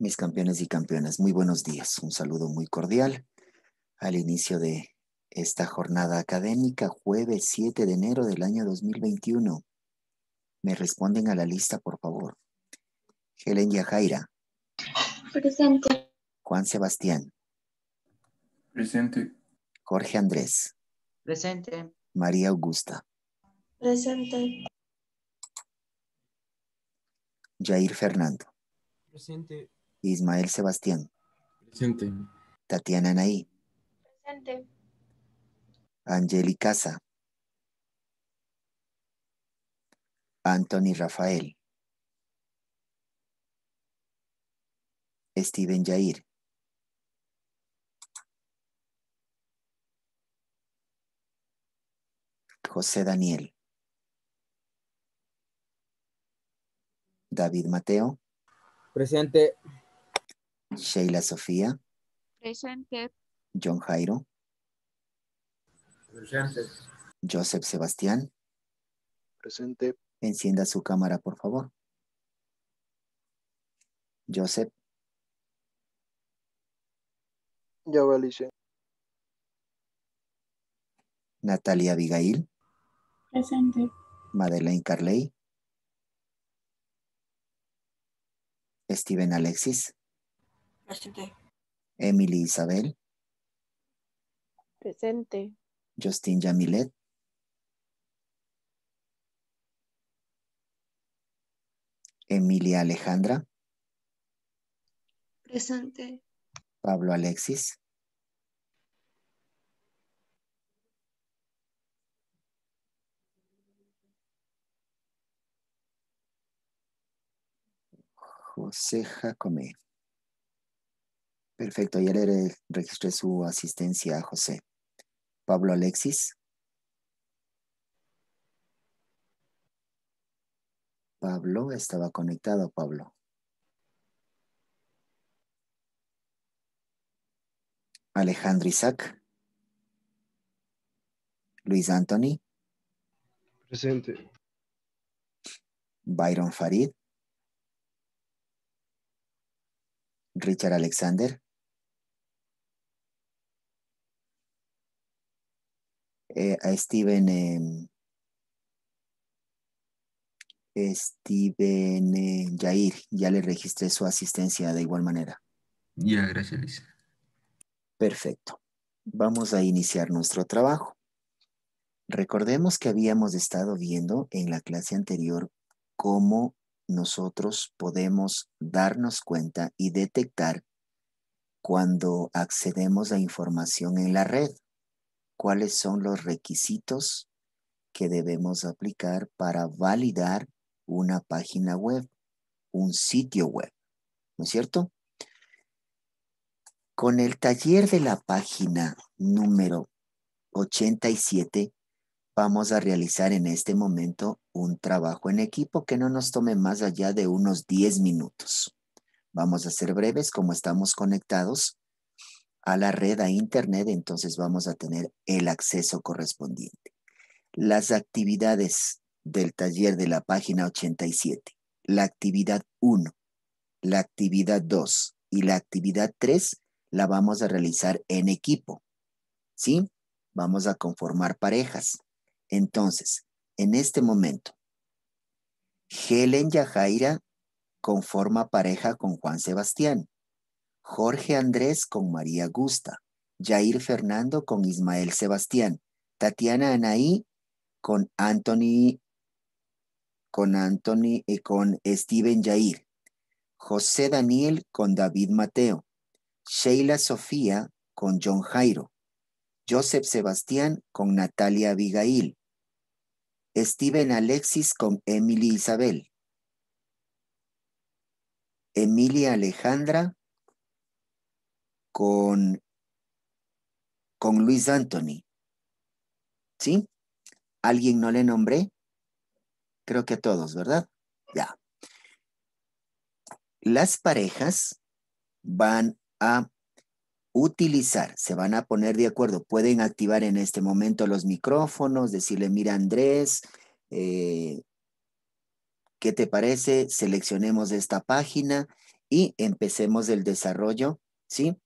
Mis campeones y campeonas, muy buenos días. Un saludo muy cordial al inicio de esta jornada académica, jueves 7 de enero del año 2021. Me responden a la lista, por favor. Helen Yajaira. Presente. Juan Sebastián. Presente. Jorge Andrés. Presente. María Augusta. Presente. Jair Fernando. Presente. Ismael Sebastián. Presente. Tatiana Anaí. Presente. Angeli Casa. Anthony Rafael. Steven Jair. José Daniel. David Mateo. Presente. Sheila Sofía. Presente. John Jairo. Presente. Joseph Sebastián. Presente. Encienda su cámara, por favor. Joseph. Ya Alicia. Natalia Abigail. Presente. Madeleine Carley. Steven Alexis. Presente. Emily Isabel. Presente. Justin Yamilet. Emilia Alejandra. Presente. Pablo Alexis. José Jacome. Perfecto, ayer registré su asistencia a José. Pablo Alexis. Pablo, estaba conectado, Pablo. Alejandro Isaac. Luis Anthony. Presente. Byron Farid. Richard Alexander. Eh, a Steven. Em, Steven Jair, em, ya le registré su asistencia de igual manera. Ya, gracias, Perfecto. Vamos a iniciar nuestro trabajo. Recordemos que habíamos estado viendo en la clase anterior cómo nosotros podemos darnos cuenta y detectar cuando accedemos a información en la red, cuáles son los requisitos que debemos aplicar para validar una página web, un sitio web, ¿no es cierto? Con el taller de la página número 87, vamos a realizar en este momento un trabajo en equipo que no nos tome más allá de unos 10 minutos. Vamos a ser breves como estamos conectados a la red, a Internet, entonces vamos a tener el acceso correspondiente. Las actividades del taller de la página 87, la actividad 1, la actividad 2 y la actividad 3 la vamos a realizar en equipo. ¿Sí? Vamos a conformar parejas. Entonces, en este momento, Helen Yajaira conforma pareja con Juan Sebastián. Jorge Andrés con María Gusta, Jair Fernando con Ismael Sebastián, Tatiana Anaí con Anthony, con Anthony y eh, con Steven Jair, José Daniel con David Mateo, Sheila Sofía con John Jairo, Joseph Sebastián con Natalia Abigail, Steven Alexis con Emily Isabel, Emilia Alejandra con, con Luis Anthony. ¿Sí? ¿Alguien no le nombré? Creo que a todos, ¿verdad? Ya. Las parejas van a utilizar, se van a poner de acuerdo, pueden activar en este momento los micrófonos, decirle, mira Andrés, eh, ¿qué te parece? Seleccionemos esta página y empecemos el desarrollo, ¿sí?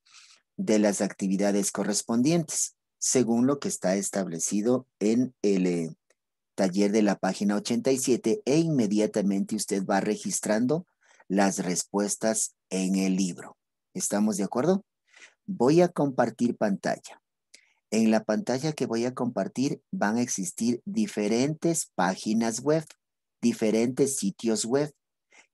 de las actividades correspondientes, según lo que está establecido en el eh, taller de la página 87 e inmediatamente usted va registrando las respuestas en el libro. ¿Estamos de acuerdo? Voy a compartir pantalla. En la pantalla que voy a compartir van a existir diferentes páginas web, diferentes sitios web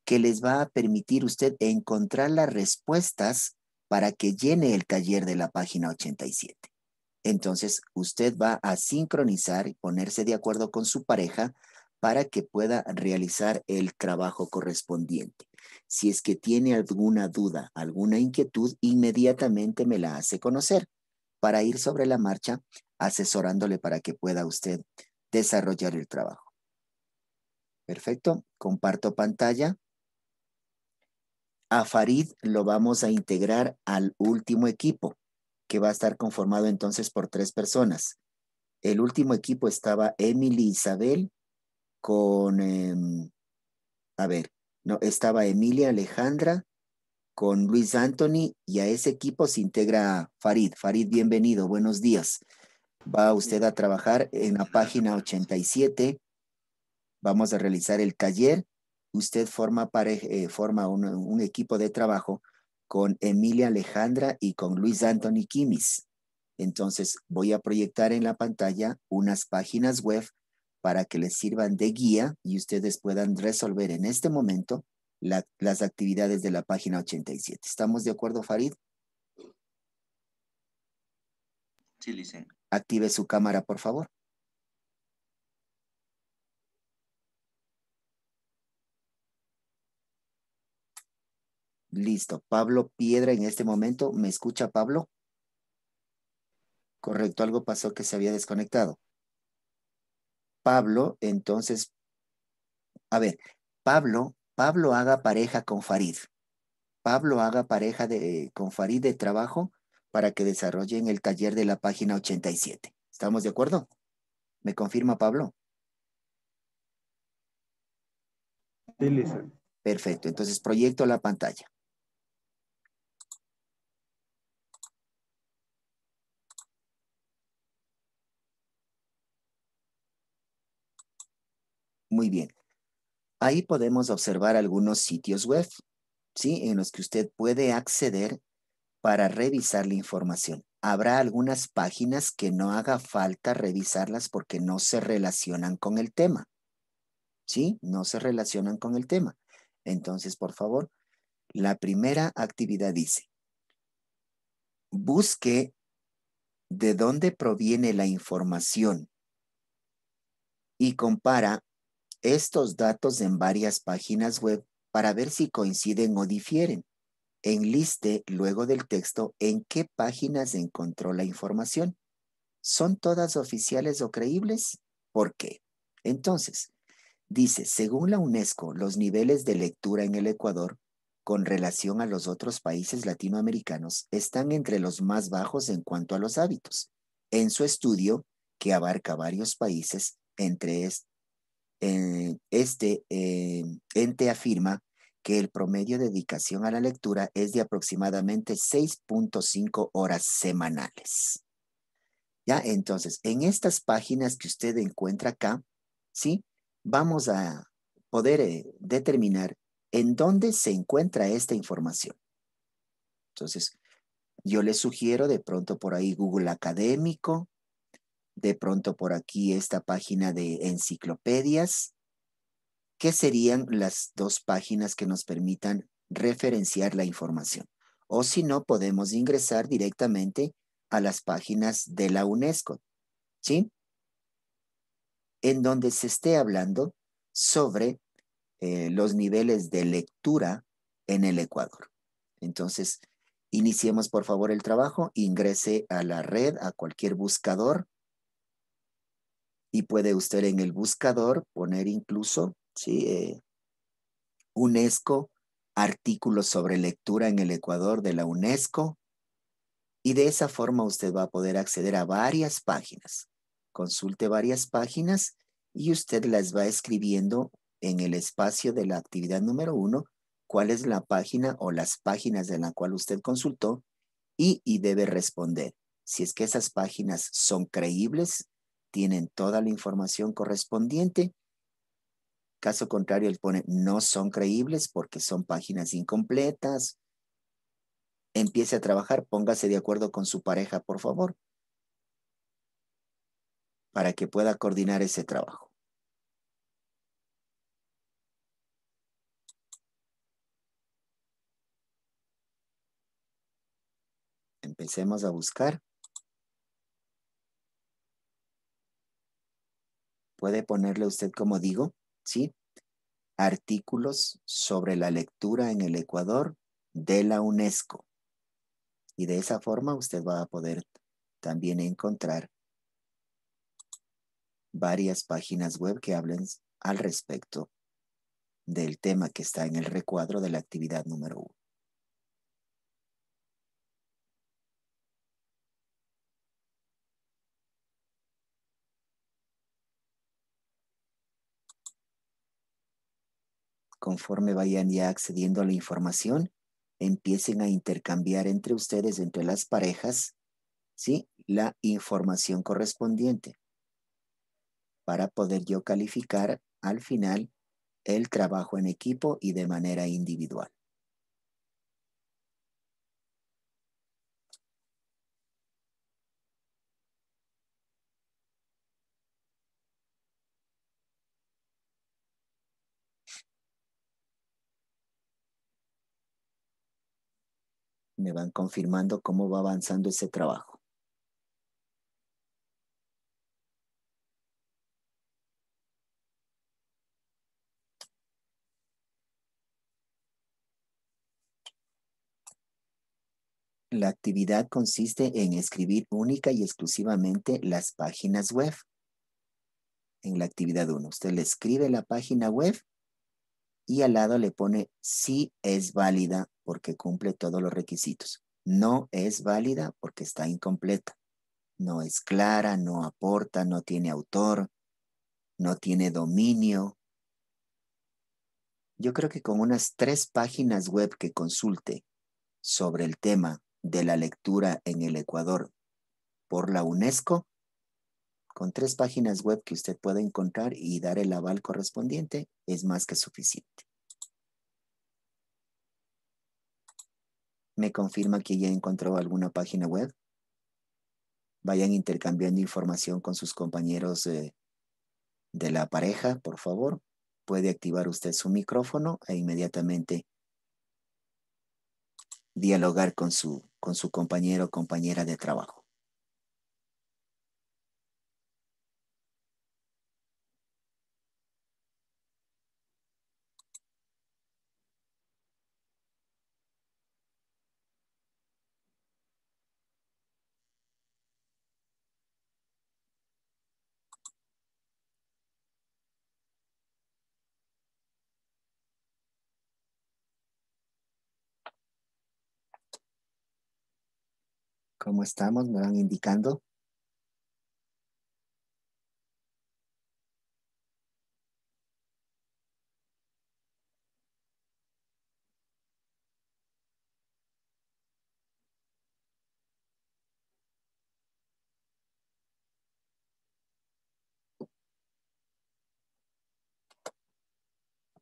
que les va a permitir usted encontrar las respuestas para que llene el taller de la página 87. Entonces, usted va a sincronizar y ponerse de acuerdo con su pareja para que pueda realizar el trabajo correspondiente. Si es que tiene alguna duda, alguna inquietud, inmediatamente me la hace conocer para ir sobre la marcha asesorándole para que pueda usted desarrollar el trabajo. Perfecto, comparto pantalla. A Farid lo vamos a integrar al último equipo, que va a estar conformado entonces por tres personas. El último equipo estaba Emily Isabel con, em, a ver, no, estaba Emilia Alejandra con Luis Anthony y a ese equipo se integra Farid. Farid, bienvenido, buenos días. Va usted a trabajar en la página 87. Vamos a realizar el taller usted forma, eh, forma un, equipo de trabajo con Emilia Alejandra y con Luis Anthony Kimis. Entonces voy a proyectar en la pantalla unas páginas web para que les sirvan de guía y ustedes puedan resolver en este momento las actividades de la página 87. ¿Estamos de acuerdo, Farid? Sí, Licen. Active su cámara, por favor. Listo. Pablo Piedra en este momento. ¿Me escucha Pablo? Correcto, algo pasó que se había desconectado. Pablo, entonces, a ver, Pablo, Pablo haga pareja con Farid. Pablo haga pareja de, con Farid de trabajo para que desarrollen el taller de la página 87. ¿Estamos de acuerdo? ¿Me confirma Pablo? Perfecto, entonces proyecto la pantalla. Muy bien. Ahí podemos observar algunos sitios web, ¿sí? En los que usted puede acceder para revisar la información. Habrá algunas páginas que no haga falta revisarlas porque no se relacionan con el tema. ¿Sí? No se relacionan con el tema. Entonces, por favor, la primera actividad dice, busque de dónde proviene la información y compara estos datos en varias páginas web para ver si coinciden o difieren. Enliste luego del texto en qué páginas encontró la información. ¿Son todas oficiales o creíbles? ¿Por qué? Entonces, dice, según la UNESCO, los niveles de lectura en el Ecuador con relación a los otros países latinoamericanos están entre los más bajos en cuanto a los hábitos. En su estudio, que abarca varios países, entre, eh, este eh, ente afirma que el promedio de dedicación a la lectura es de aproximadamente 6.5 horas semanales. Ya, entonces, en estas páginas que usted encuentra acá, ¿sí? Vamos a poder eh, determinar en dónde se encuentra esta información. Entonces, yo le sugiero de pronto por ahí Google Académico, de pronto por aquí esta página de enciclopedias, que serían las dos páginas que nos permitan referenciar la información. O si no, podemos ingresar directamente a las páginas de la UNESCO, ¿sí? En donde se esté hablando sobre eh, los niveles de lectura en el Ecuador. Entonces, iniciemos por favor el trabajo, ingrese a la red, a cualquier buscador y puede usted en el buscador poner incluso ¿sí? Eh, UNESCO, artículos sobre lectura en el Ecuador de la UNESCO, y de esa forma usted va a poder acceder a varias páginas. Consulte varias páginas y usted las va escribiendo en el espacio de la actividad número uno, cuál es la página o las páginas de la cual usted consultó y, y debe responder. Si es que esas páginas son creíbles, tienen toda la información correspondiente. Caso contrario, él pone no son creíbles porque son páginas incompletas. Empiece a trabajar, póngase de acuerdo con su pareja, por favor, para que pueda coordinar ese trabajo. Empecemos a buscar. Puede ponerle usted, como digo, ¿sí? Artículos sobre la lectura en el Ecuador de la UNESCO. Y de esa forma usted va a poder también encontrar varias páginas web que hablen al respecto del tema que está en el recuadro de la actividad número uno. conforme vayan ya accediendo a la información, empiecen a intercambiar entre ustedes, entre las parejas, ¿sí? La información correspondiente para poder yo calificar al final el trabajo en equipo y de manera individual. me van confirmando cómo va avanzando ese trabajo. La actividad consiste en escribir única y exclusivamente las páginas web. En la actividad 1, usted le escribe la página web y al lado le pone sí es válida porque cumple todos los requisitos. No es válida porque está incompleta. No es clara, no aporta, no tiene autor, no tiene dominio. Yo creo que con unas tres páginas web que consulte sobre el tema de la lectura en el Ecuador por la UNESCO, con tres páginas web que usted pueda encontrar y dar el aval correspondiente es más que suficiente. Me confirma que ya encontró alguna página web. Vayan intercambiando información con sus compañeros eh, de la pareja, por favor. Puede activar usted su micrófono e inmediatamente dialogar con su, con su compañero o compañera de trabajo. cómo estamos, me van indicando.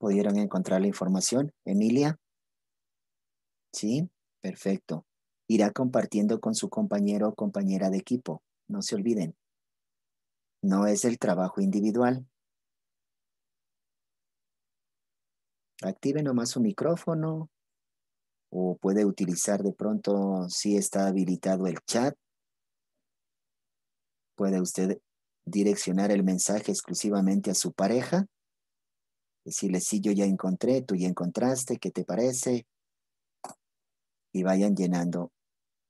¿Pudieron encontrar la información, Emilia? Sí, perfecto irá compartiendo con su compañero o compañera de equipo. No se olviden. No es el trabajo individual. Active nomás su micrófono o puede utilizar de pronto si está habilitado el chat. Puede usted direccionar el mensaje exclusivamente a su pareja. Decirle, sí, yo ya encontré, tú ya encontraste, ¿qué te parece? Y vayan llenando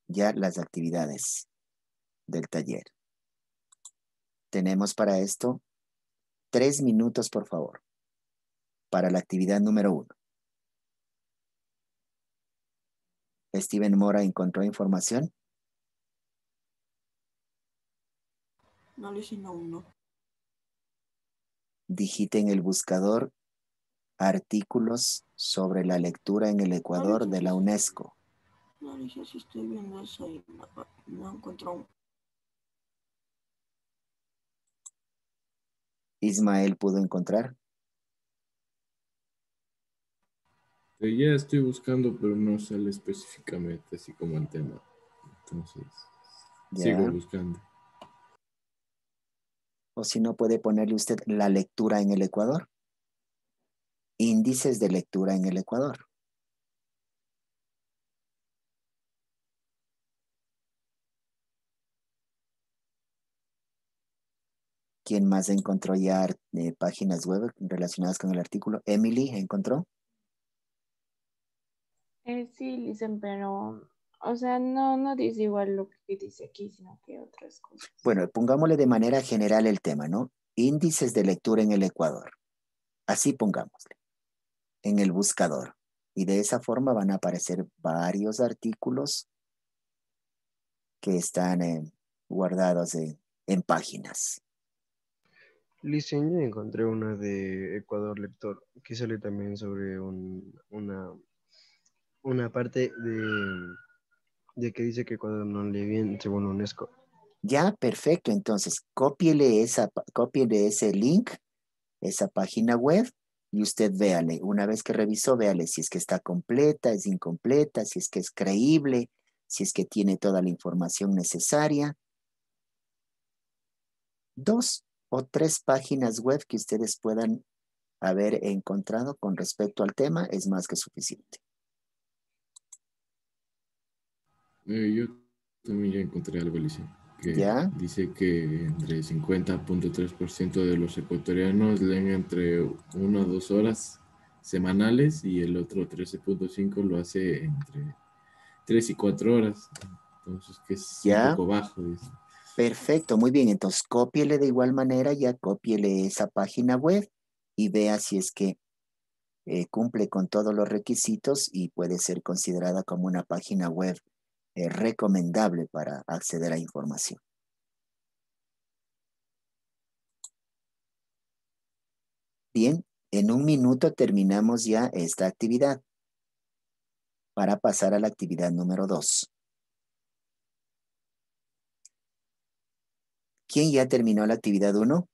ya las actividades del taller. Tenemos para esto tres minutos, por favor, para la actividad número uno. Steven Mora encontró información. No le uno. Digite en el buscador artículos sobre la lectura en el Ecuador de la UNESCO. No, si estoy viendo eso y no, encontró. Ismael pudo encontrar. ya estoy buscando, pero no sale específicamente así como el tema. Entonces, sigo buscando. O si no, puede ponerle usted la lectura en el Ecuador. Índices de lectura en el Ecuador. ¿Quién más encontró ya eh, páginas web relacionadas con el artículo? Emily encontró. Eh, sí, dicen, pero, o sea, no, no dice igual lo que dice aquí, sino que otras cosas. Bueno, pongámosle de manera general el tema, ¿no? Índices de lectura en el Ecuador. Así pongámosle, en el buscador. Y de esa forma van a aparecer varios artículos que están eh, guardados en, eh, en páginas yo encontré una de Ecuador Lector que sale también sobre una, una parte de, que dice que Ecuador no lee bien según UNESCO. Ya, perfecto. Entonces, cópiele, esa, cópiele ese link, esa página web, y usted véale. Una vez que revisó, véale si es que está completa, es incompleta, si es que es creíble, si es que tiene toda la información necesaria. Dos, o tres páginas web que ustedes puedan haber encontrado con respecto al tema es más que suficiente. Eh, yo también ya encontré algo, Alicia. Que ¿Ya? Dice que entre 50.3% de los ecuatorianos leen entre una o dos horas semanales y el otro 13.5% lo hace entre 3 y 4 horas. Entonces, que es un poco bajo. Perfecto, muy bien. Entonces, cópiele de igual manera, ya cópiele esa página web y vea si es que eh, cumple con todos los requisitos y puede ser considerada como una página web eh, recomendable para acceder a información. Bien, en un minuto terminamos ya esta actividad para pasar a la actividad número dos. quién ya terminó la actividad 1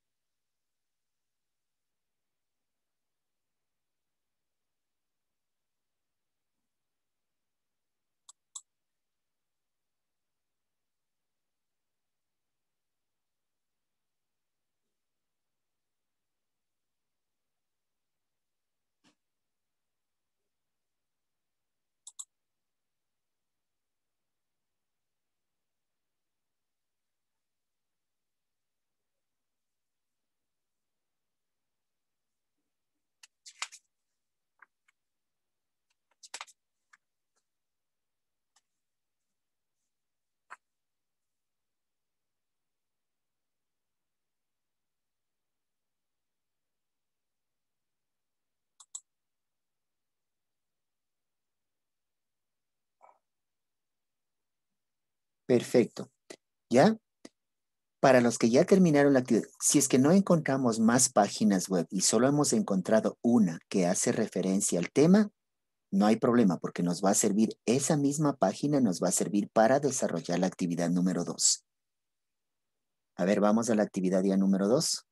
Perfecto. ¿Ya? Para los que ya terminaron la actividad, si es que no encontramos más páginas web y solo hemos encontrado una que hace referencia al tema, no hay problema porque nos va a servir, esa misma página nos va a servir para desarrollar la actividad número dos. A ver, vamos a la actividad ya número dos.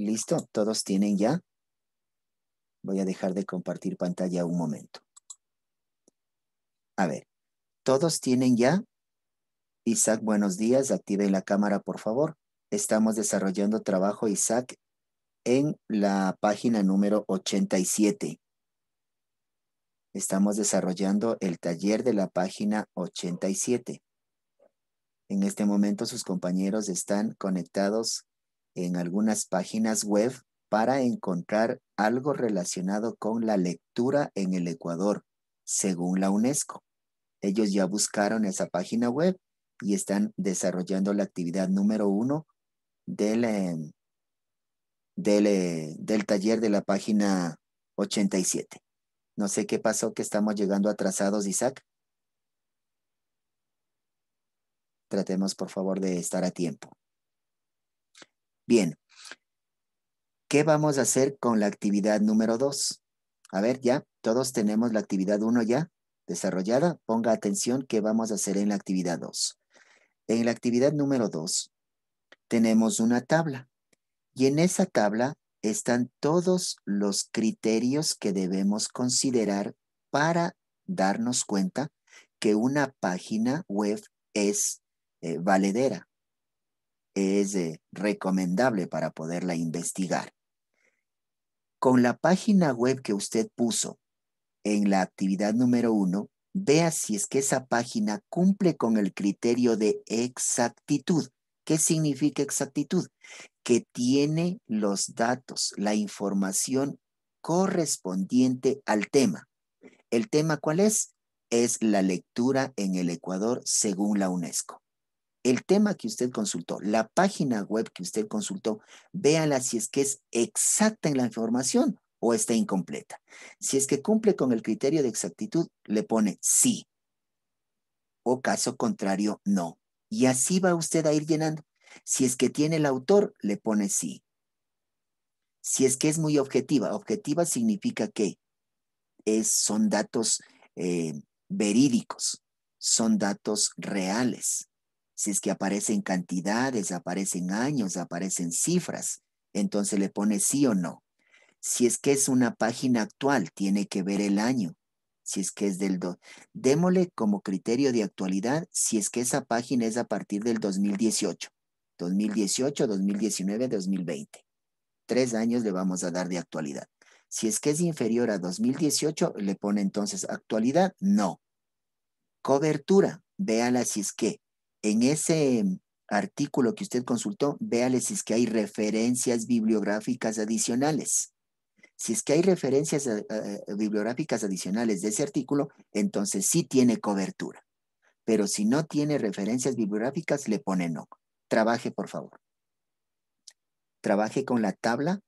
Listo, todos tienen ya. Voy a dejar de compartir pantalla un momento. A ver, todos tienen ya. Isaac, buenos días. Activen la cámara, por favor. Estamos desarrollando trabajo, Isaac, en la página número 87. Estamos desarrollando el taller de la página 87. En este momento sus compañeros están conectados en algunas páginas web para encontrar algo relacionado con la lectura en el Ecuador, según la UNESCO. Ellos ya buscaron esa página web y están desarrollando la actividad número uno del, em, del, eh, del taller de la página 87. No sé qué pasó que estamos llegando atrasados, Isaac. Tratemos, por favor, de estar a tiempo. Bien. ¿Qué vamos a hacer con la actividad número 2? A ver, ya, todos tenemos la actividad 1 ya desarrollada. Ponga atención qué vamos a hacer en la actividad 2. En la actividad número 2 tenemos una tabla y en esa tabla están todos los criterios que debemos considerar para darnos cuenta que una página web es eh, valedera es eh, recomendable para poderla investigar. Con la página web que usted puso en la actividad número uno, vea si es que esa página cumple con el criterio de exactitud. ¿Qué significa exactitud? Que tiene los datos, la información correspondiente al tema. ¿El tema cuál es? Es la lectura en el Ecuador según la UNESCO el tema que usted consultó, la página web que usted consultó, véala si es que es exacta en la información o está incompleta. Si es que cumple con el criterio de exactitud, le pone sí. O caso contrario, no. Y así va usted a ir llenando. Si es que tiene el autor, le pone sí. Si es que es muy objetiva, objetiva significa que es, son datos eh, verídicos, son datos reales, si es que aparecen cantidades, aparecen años, aparecen cifras, entonces le pone sí o no. Si es que es una página actual, tiene que ver el año. Si es que es del... 2. Démosle como criterio de actualidad si es que esa página es a partir del 2018. 2018, 2019, 2020. Tres años le vamos a dar de actualidad. Si es que es inferior a 2018, le pone entonces actualidad. No. Cobertura. Véala si es que en ese artículo que usted consultó, véale si es que hay referencias bibliográficas adicionales. Si es que hay referencias eh, eh, bibliográficas adicionales de ese artículo, entonces sí tiene cobertura. Pero si no tiene referencias bibliográficas, le pone no. Trabaje, por favor. Trabaje con la tabla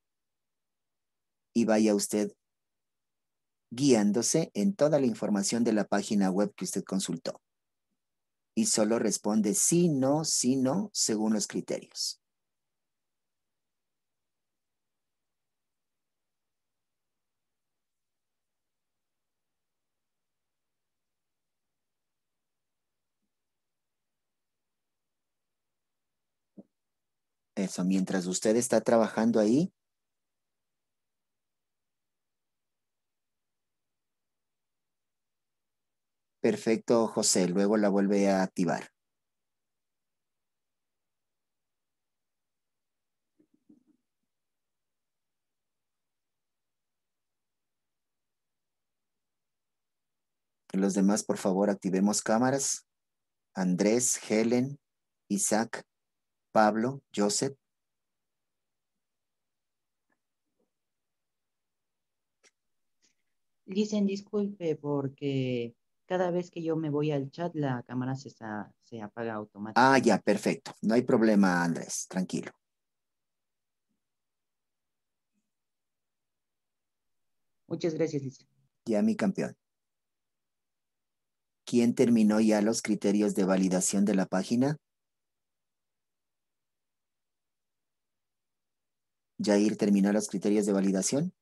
y vaya usted guiándose en toda la información de la página web que usted consultó y solo responde sí, no, sí, no, según los criterios. Eso, mientras usted está trabajando ahí, Perfecto, José. Luego la vuelve a activar. Los demás, por favor, activemos cámaras. Andrés, Helen, Isaac, Pablo, Joseph. Dicen disculpe porque cada vez que yo me voy al chat, la cámara se, se apaga ah, automáticamente. Ah, ya, perfecto. No hay problema, Andrés. Tranquilo. Muchas gracias, Lisa. Ya, mi campeón. ¿Quién terminó ya los criterios de validación de la página? Jair terminó los criterios de validación.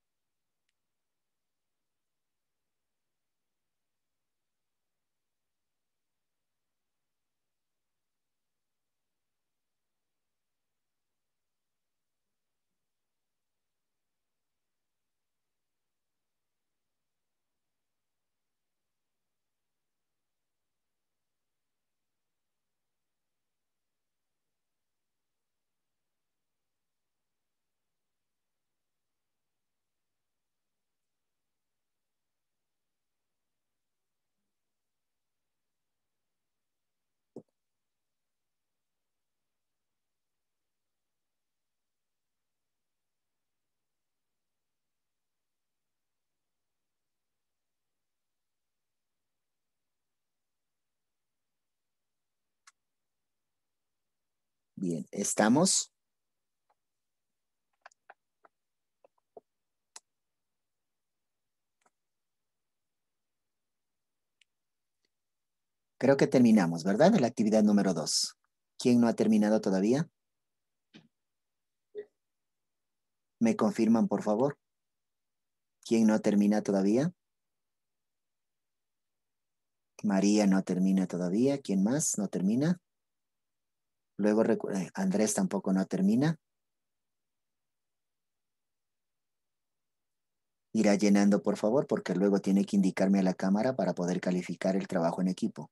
Bien, ¿estamos? Creo que terminamos, ¿verdad? La actividad número dos. ¿Quién no ha terminado todavía? ¿Me confirman, por favor? ¿Quién no termina todavía? María no termina todavía. ¿Quién más no termina? Luego eh, Andrés tampoco no termina. Irá llenando, por favor, porque luego tiene que indicarme a la cámara para poder calificar el trabajo en equipo.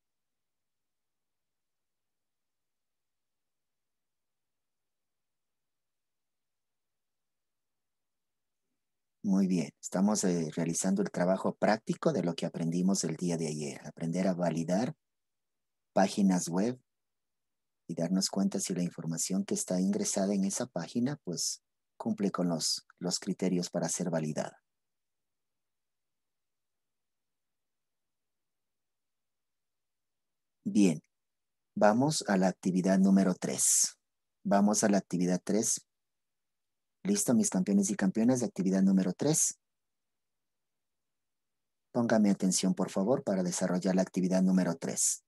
Muy bien, estamos eh, realizando el trabajo práctico de lo que aprendimos el día de ayer, aprender a validar páginas web y darnos cuenta si la información que está ingresada en esa página pues cumple con los, criterios para ser validada. Bien, vamos a la actividad número 3. Vamos a la actividad 3. Listo, mis campeones y campeonas, de actividad número 3. Póngame atención, por favor, para desarrollar la actividad número 3.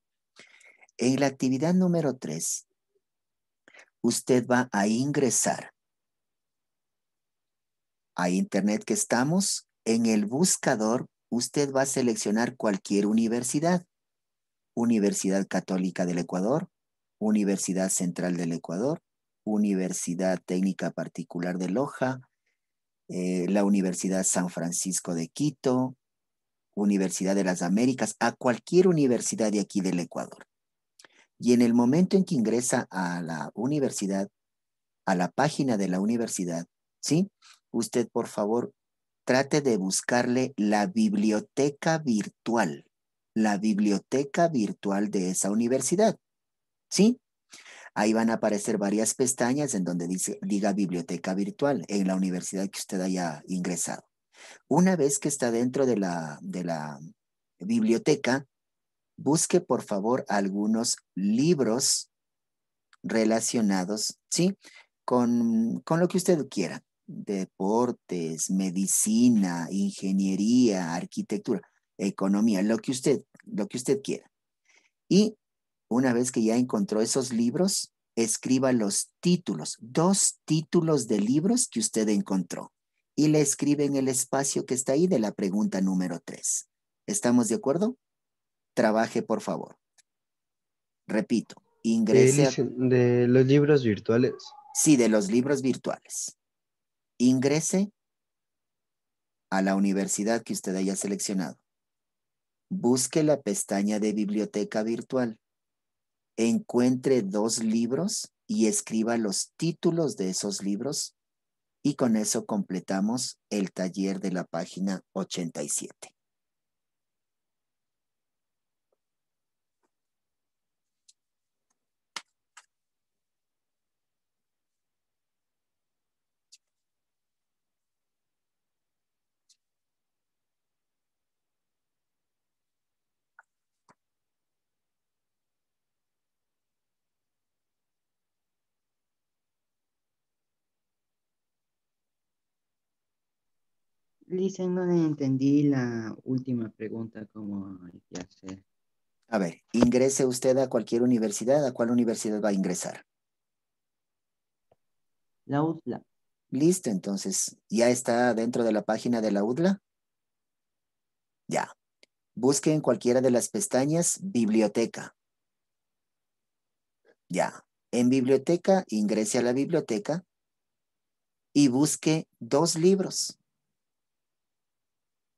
En la actividad número 3, usted va a ingresar a Internet que estamos. En el buscador, usted va a seleccionar cualquier universidad. Universidad Católica del Ecuador, Universidad Central del Ecuador, Universidad Técnica Particular de Loja, eh, la Universidad San Francisco de Quito, Universidad de las Américas, a cualquier universidad de aquí del Ecuador. Y en el momento en que ingresa a la universidad, a la página de la universidad, ¿sí? Usted, por favor, trate de buscarle la biblioteca virtual, la biblioteca virtual de esa universidad, ¿sí? Ahí van a aparecer varias pestañas en donde dice, diga biblioteca virtual en la universidad que usted haya ingresado. Una vez que está dentro de la, de la biblioteca, busque por favor algunos libros relacionados, ¿sí? Con, con lo que usted quiera, deportes, medicina, ingeniería, arquitectura, economía, lo que usted, lo que usted quiera. Y una vez que ya encontró esos libros, escriba los títulos, dos títulos de libros que usted encontró y le escribe en el espacio que está ahí de la pregunta número tres. ¿Estamos de acuerdo? trabaje, por favor. Repito, ingrese. De, los libros virtuales. Sí, de los libros virtuales. Ingrese a la universidad que usted haya seleccionado. Busque la pestaña de biblioteca virtual. Encuentre dos libros y escriba los títulos de esos libros y con eso completamos el taller de la página 87. Lisa, no entendí la última pregunta, cómo que hacer. A ver, ingrese usted a cualquier universidad, ¿a cuál universidad va a ingresar? La UDLA. Listo, entonces, ¿ya está dentro de la página de la UDLA? Ya. Busque en cualquiera de las pestañas biblioteca. Ya. En biblioteca, ingrese a la biblioteca y busque dos libros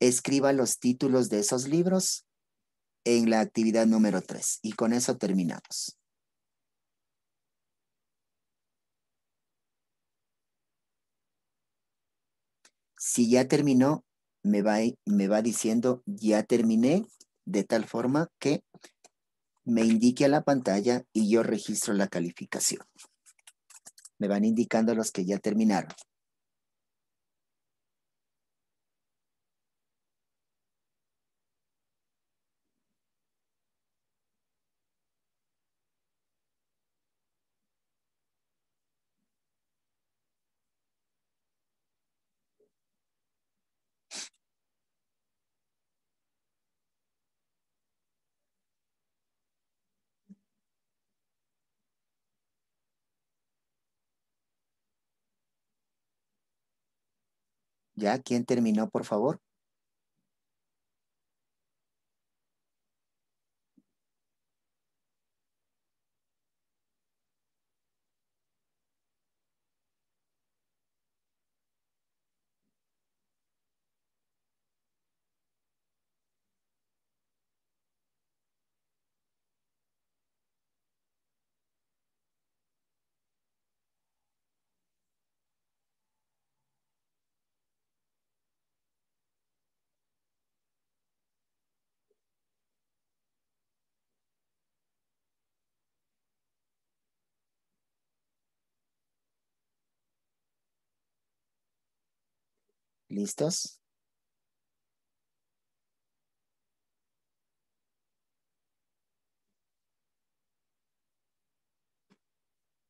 escriba los títulos de esos libros en la actividad número 3. Y con eso terminamos. Si ya terminó, me va, me va diciendo ya terminé de tal forma que me indique a la pantalla y yo registro la calificación. Me van indicando los que ya terminaron. ¿Ya? ¿Quién terminó, por favor? ¿Listos?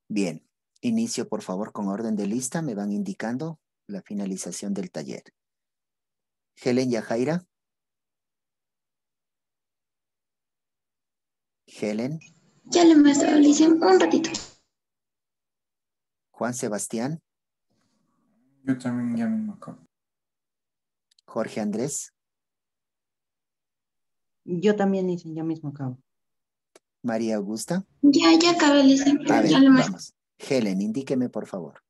Bien, inicio por favor con orden de lista. Me van indicando la finalización del taller. Helen Yajaira. Helen. Ya le muestro, Alicia, un ratito. Juan Sebastián. Yo también ya me acuerdo. Jorge Andrés. Yo también hice, yo mismo acabo. María Augusta. Ya, ya acabé, Lisa. Helen, indíqueme, por favor.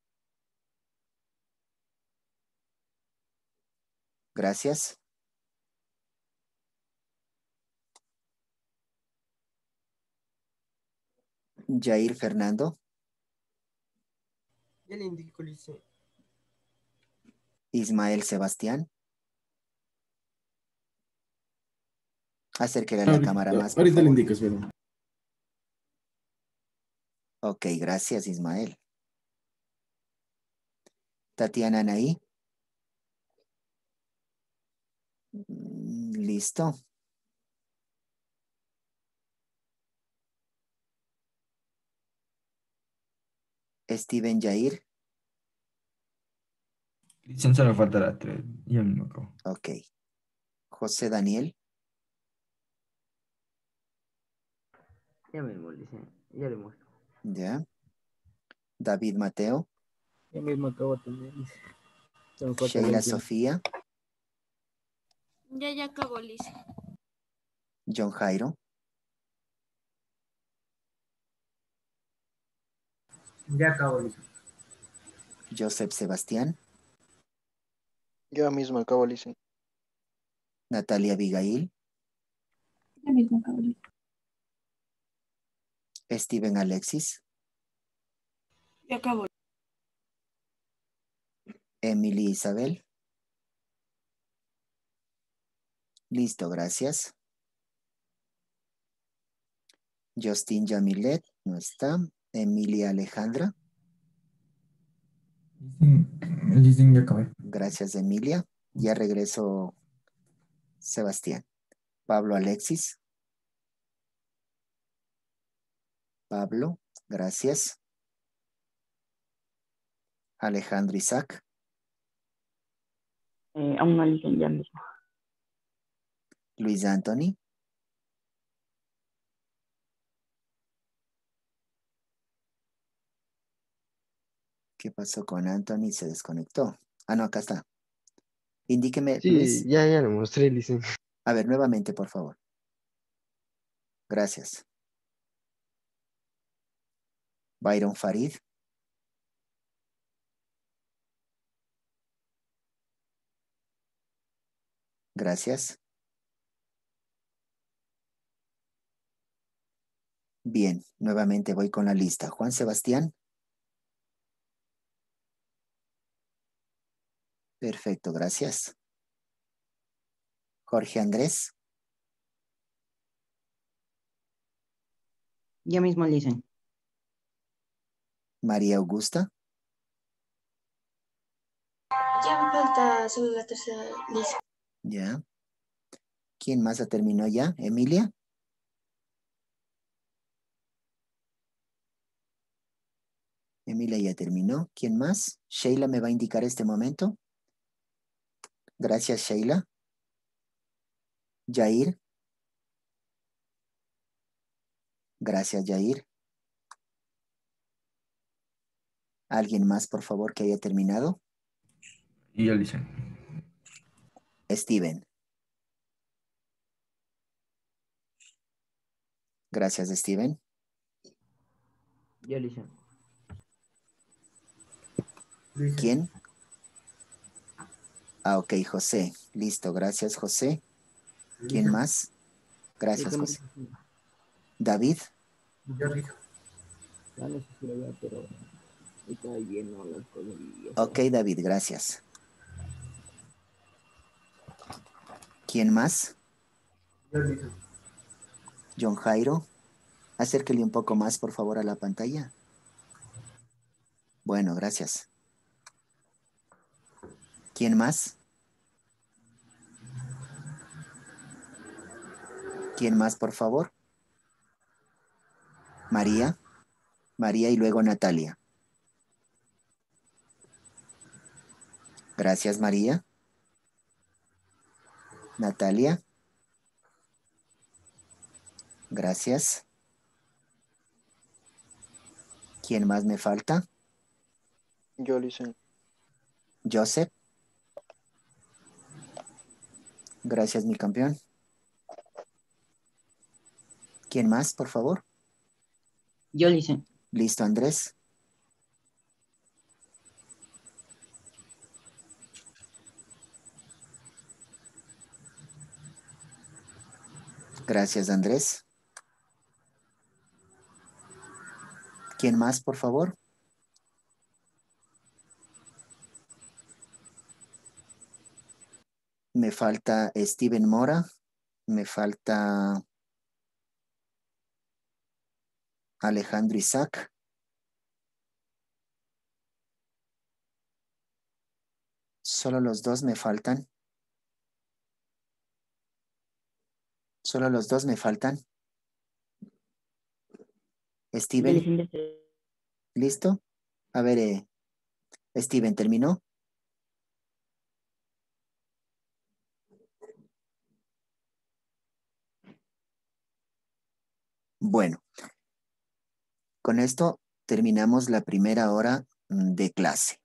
Gracias. Jair Fernando. Ya le indico, Ismael Sebastián. Acérquela a la cámara más. Ahorita le indico, perdón. Ok, gracias Ismael. Tatiana ahí mm, Listo. Steven Jair. Licencia me faltará tres. Yo me acabo. Ok. José Daniel. Ya mismo, dice. Ya le muestro. Ya. David Mateo. Ya mismo acabo también. Sheila Sofía. Ya, ya acabó, Liz. John Jairo. Ya acabó, Liz. Joseph Sebastián. ya mismo acabo, Liz. Natalia Abigail. Ya mismo acabo, Liz. Steven Alexis. Ya acabo Emily Isabel. Listo, gracias. Justin Yamilet, no está. Emilia Alejandra. ya Gracias, Emilia. Ya regreso, Sebastián. Pablo Alexis. Pablo, gracias. Alejandro Isaac. Eh, aún no Luis Anthony. ¿Qué pasó con Anthony? Se desconectó. Ah, no, acá está. Indíqueme. Sí, ya, ya lo mostré, dicen. A ver, nuevamente, por favor. Gracias. Byron Farid. Gracias. Bien, nuevamente voy con la lista. Juan Sebastián. Perfecto, gracias. Jorge Andrés. Yo mismo, dicen. María Augusta. Ya me falta solo la tercera lista. Ya. ¿Quién más ha terminado ya? ¿Emilia? Emilia ya terminó. ¿Quién más? Sheila me va a indicar este momento. Gracias, Sheila. Jair. Gracias, Jair. ¿Alguien más, por favor, que haya terminado? Y Alicia. Steven. Gracias, Steven. Y Alicia. ¿Quién? Ah, ok, José. Listo, gracias, José. ¿Quién más? Gracias, José. David. Ya lo pero Ok, David, gracias. ¿Quién más? John Jairo. Acérquele un poco más, por favor, a la pantalla. Bueno, gracias. ¿Quién más? ¿Quién más, por favor? María. María y luego Natalia. Gracias, María. Natalia. Gracias. ¿Quién más me falta? Yo, Joseph. Gracias, mi campeón. ¿Quién más, por favor? Yo, Listo, Andrés. Gracias, Andrés. ¿Quién más, por favor? Me falta Steven Mora. Me falta Alejandro Isaac. Solo los dos me faltan. Solo los dos me faltan. Steven. ¿Listo? A ver, eh, Steven, ¿terminó? Bueno, con esto terminamos la primera hora de clase.